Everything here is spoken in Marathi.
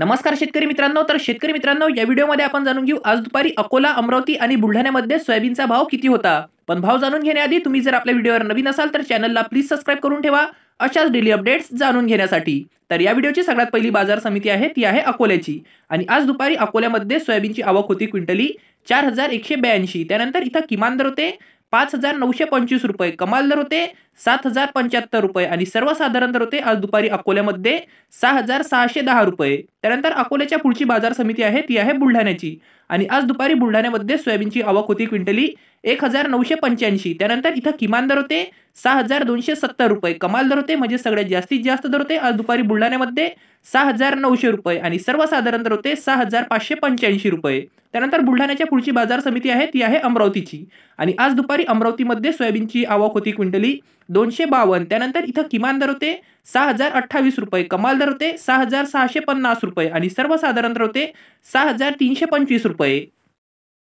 नमस्कार शेतकरी मित्रांनो तर शेतकरी मित्रांनो या व्हिडिओमध्ये आपण जाणून घेऊ आज दुपारी अकोला अमरावती आणि बुलढाण्यामध्ये सोयाबीनचा भाव किती होता पण भाव जाणून घेण्याआधी तुम्ही जर आपल्या व्हिडिओवर नवीन असाल तर चॅनलला प्लीज सबस्क्राईब करून ठेवा अशाच डेली अपडेट्स जाणून घेण्यासाठी तर या व्हिडिओची सगळ्यात पहिली बाजार समिती आहे ती आहे अकोल्याची आणि आज दुपारी अकोल्यामध्ये सोयाबीनची आवक होती क्विंटली चार हजार एकशे ब्याऐंशी त्यानंतर इथं किमान दर होते पाच हजार नऊशे पंचवीस रुपये कमाल दर होते सात हजार पंच्याहत्तर रुपये आणि सर्वसाधारण दर होते आज दुपारी अकोल्यामध्ये सहा हजार सहाशे दहा रुपये त्यानंतर अकोल्याच्या पुढची बाजार समिती आहे ती आहे बुलढाण्याची आणि आज दुपारी बुलढाण्यामध्ये सोयाबीनची आवक होती क्विंटली एक हजार नऊशे पंच्याऐंशी त्यानंतर इथं किमान दर होते सहा हजार दोनशे सत्तर रुपये कमाल दर होते म्हणजे सगळ्यात जास्तीत जास्त दर होते आज दुपारी बुलढाण्यामध्ये सहा हजार नऊशे रुपये आणि सर्वसाधारण दर होते सहा हजार पाचशे पंच्याऐंशी रुपये त्यानंतर बुलढाण्याच्या पुढची बाजार समिती आहे ती आहे अमरावतीची आणि आज दुपारी अमरावतीमध्ये सोयाबीनची आवक होती क्विंटली दोनशे बावन्न त्यानंतर इथं किमान दर होते सहा हजार अठ्ठावीस रुपये कमाल दर होते सहा हजार सहाशे पन्नास रुपये आणि सर्वसाधारण दर होते सहा हजार तीनशे पंचवीस रुपये